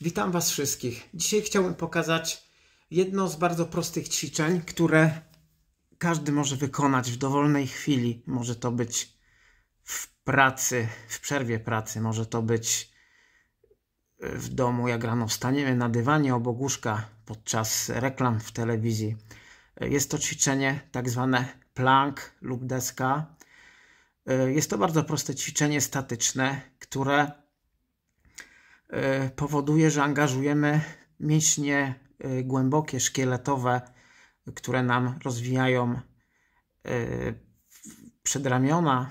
Witam Was wszystkich. Dzisiaj chciałbym pokazać jedno z bardzo prostych ćwiczeń, które każdy może wykonać w dowolnej chwili. Może to być w pracy, w przerwie pracy, może to być e, w domu, jak rano wstaniemy na dywanie obok łóżka podczas reklam w telewizji. E, jest to ćwiczenie tak zwane plank lub deska. E, jest to bardzo proste ćwiczenie statyczne, które E, powoduje, że angażujemy mięśnie e, głębokie, szkieletowe, które nam rozwijają e, przedramiona,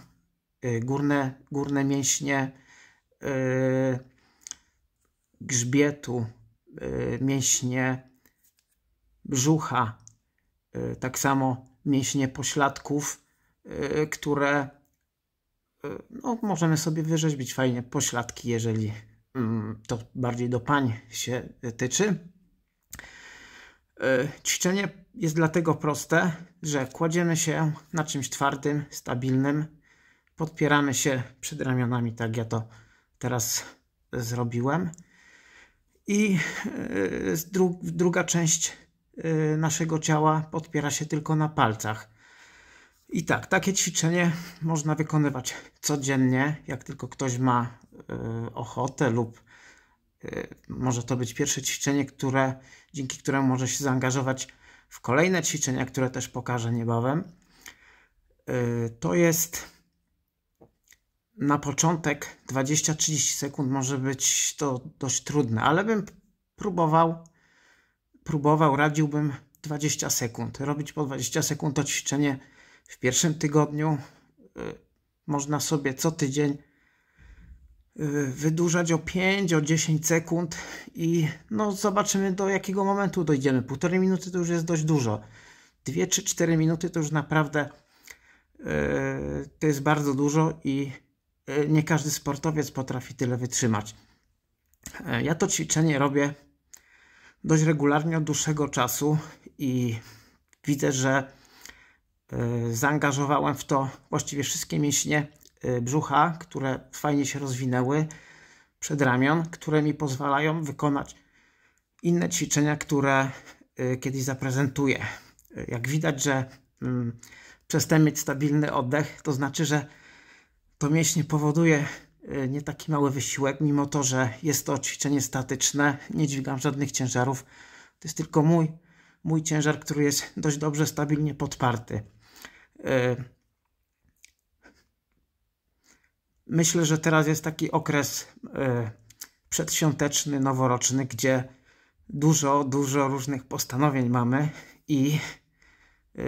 górne, górne mięśnie grzbietu, mięśnie brzucha, tak samo mięśnie pośladków, które no, możemy sobie wyrzeźbić fajnie pośladki, jeżeli Mm, to bardziej do pań się tyczy. E, ćwiczenie jest dlatego proste, że kładziemy się na czymś twardym, stabilnym, podpieramy się przed ramionami, tak ja to teraz zrobiłem. I e, druga część e, naszego ciała podpiera się tylko na palcach. I tak, takie ćwiczenie można wykonywać codziennie, jak tylko ktoś ma Y, ochotę lub y, może to być pierwsze ćwiczenie, które, dzięki któremu może się zaangażować w kolejne ćwiczenia, które też pokażę niebawem. Y, to jest na początek 20-30 sekund, może być to dość trudne, ale bym próbował, próbował, radziłbym 20 sekund. Robić po 20 sekund to ćwiczenie w pierwszym tygodniu. Można sobie co tydzień Y, wydłużać o 5, o 10 sekund i no zobaczymy do jakiego momentu dojdziemy. Półtorej minuty to już jest dość dużo. 2 czy 4 minuty to już naprawdę yy, to jest bardzo dużo i yy, nie każdy sportowiec potrafi tyle wytrzymać. Yy, ja to ćwiczenie robię dość regularnie od dłuższego czasu i widzę, że y, zaangażowałem w to właściwie wszystkie mięśnie Y, brzucha, które fajnie się rozwinęły, przedramion, które mi pozwalają wykonać inne ćwiczenia, które y, kiedyś zaprezentuję. Y, jak widać, że mm, przestałem mieć stabilny oddech, to znaczy, że to mięśnie powoduje nie taki mały wysiłek, mimo to, że jest to ćwiczenie statyczne, nie dźwigam żadnych ciężarów. To jest tylko mój, mój ciężar, który jest dość dobrze, stabilnie podparty myślę, że teraz jest taki okres e, przedświąteczny, noworoczny, gdzie dużo, dużo różnych postanowień mamy i e,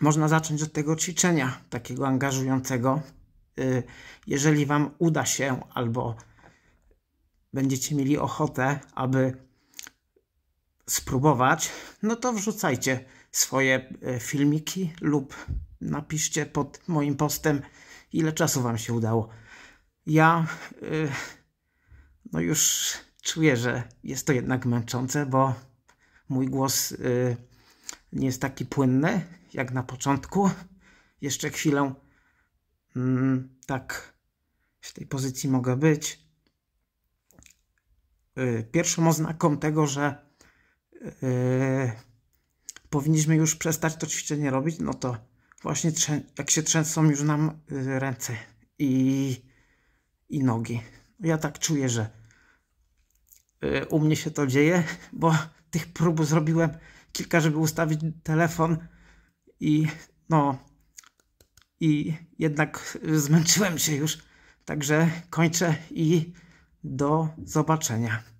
można zacząć od tego ćwiczenia takiego angażującego. E, jeżeli Wam uda się albo będziecie mieli ochotę, aby spróbować, no to wrzucajcie swoje filmiki lub napiszcie pod moim postem ile czasu Wam się udało. Ja yy, no już czuję, że jest to jednak męczące, bo mój głos yy, nie jest taki płynny jak na początku. Jeszcze chwilę yy, tak w tej pozycji mogę być. Y, Pierwszą oznaką tego, że y, powinniśmy już przestać to ćwiczenie robić, no to właśnie jak się trzęsą już nam y, ręce i, i nogi. Ja tak czuję, że y, u mnie się to dzieje, bo tych prób zrobiłem kilka, żeby ustawić telefon i no i jednak zmęczyłem się już. Także kończę i do zobaczenia.